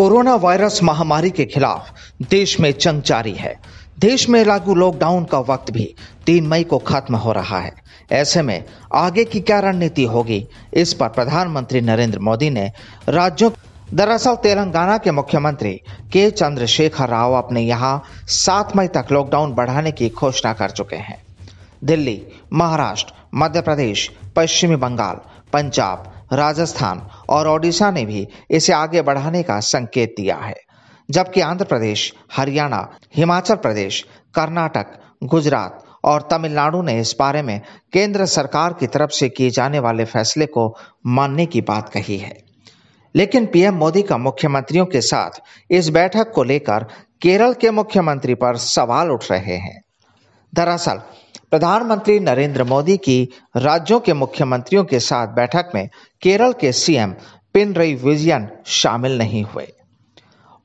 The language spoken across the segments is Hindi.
कोरोना वायरस महामारी के खिलाफ देश में जंग जारी है देश में लागू लॉकडाउन का वक्त भी तीन मई को खत्म हो रहा है ऐसे में आगे की क्या रणनीति होगी इस पर प्रधानमंत्री नरेंद्र मोदी ने राज्यों दरअसल तेलंगाना के मुख्यमंत्री के चंद्रशेखर राव अपने यहाँ सात मई तक लॉकडाउन बढ़ाने की घोषणा कर चुके हैं दिल्ली महाराष्ट्र मध्य प्रदेश पश्चिमी बंगाल पंजाब राजस्थान और ओडिशा ने भी इसे आगे बढ़ाने का संकेत दिया है जबकि आंध्र प्रदेश हरियाणा हिमाचल प्रदेश कर्नाटक गुजरात और तमिलनाडु ने इस बारे में केंद्र सरकार की तरफ से किए जाने वाले फैसले को मानने की बात कही है लेकिन पीएम मोदी का मुख्यमंत्रियों के साथ इस बैठक को लेकर केरल के मुख्यमंत्री पर सवाल उठ रहे हैं दरअसल प्रधानमंत्री नरेंद्र मोदी की राज्यों के मुख्यमंत्रियों के साथ बैठक में केरल के सीएम पिनरई विजयन शामिल नहीं हुए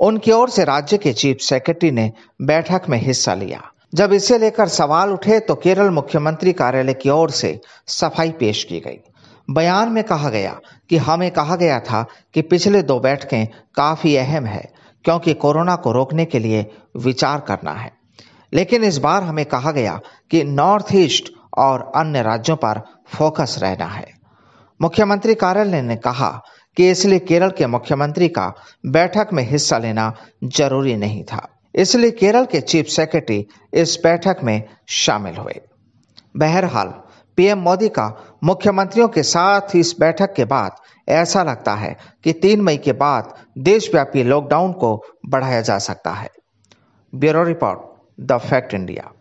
उनकी ओर से राज्य के चीफ सेक्रेटरी ने बैठक में हिस्सा लिया जब इसे लेकर सवाल उठे तो केरल मुख्यमंत्री कार्यालय की ओर से सफाई पेश की गई बयान में कहा गया कि हमें कहा गया था कि पिछले दो बैठकें काफी अहम है क्योंकि कोरोना को रोकने के लिए विचार करना है लेकिन इस बार हमें कहा गया कि नॉर्थ ईस्ट और अन्य राज्यों पर फोकस रहना है मुख्यमंत्री कार्यालय ने कहा कि इसलिए केरल के मुख्यमंत्री का बैठक में हिस्सा लेना जरूरी नहीं था इसलिए केरल के चीफ सेक्रेटरी इस बैठक में शामिल हुए बहरहाल पीएम मोदी का मुख्यमंत्रियों के साथ इस बैठक के बाद ऐसा लगता है कि तीन मई के बाद देशव्यापी लॉकडाउन को बढ़ाया जा सकता है bureau report the fact india